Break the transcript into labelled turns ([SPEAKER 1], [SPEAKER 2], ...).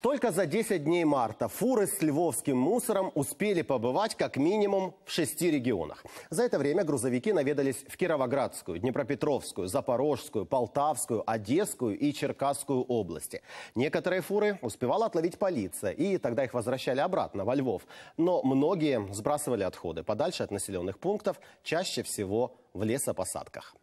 [SPEAKER 1] Только за 10 дней марта фуры с львовским мусором успели побывать как минимум в шести регионах. За это время грузовики наведались в Кировоградскую, Днепропетровскую, Запорожскую, Полтавскую, Одесскую и Черкасскую области. Некоторые фуры успевала отловить полиция, и тогда их возвращали обратно во Львов. Но многие сбрасывали отходы подальше от населенных пунктов, чаще всего в лесопосадках.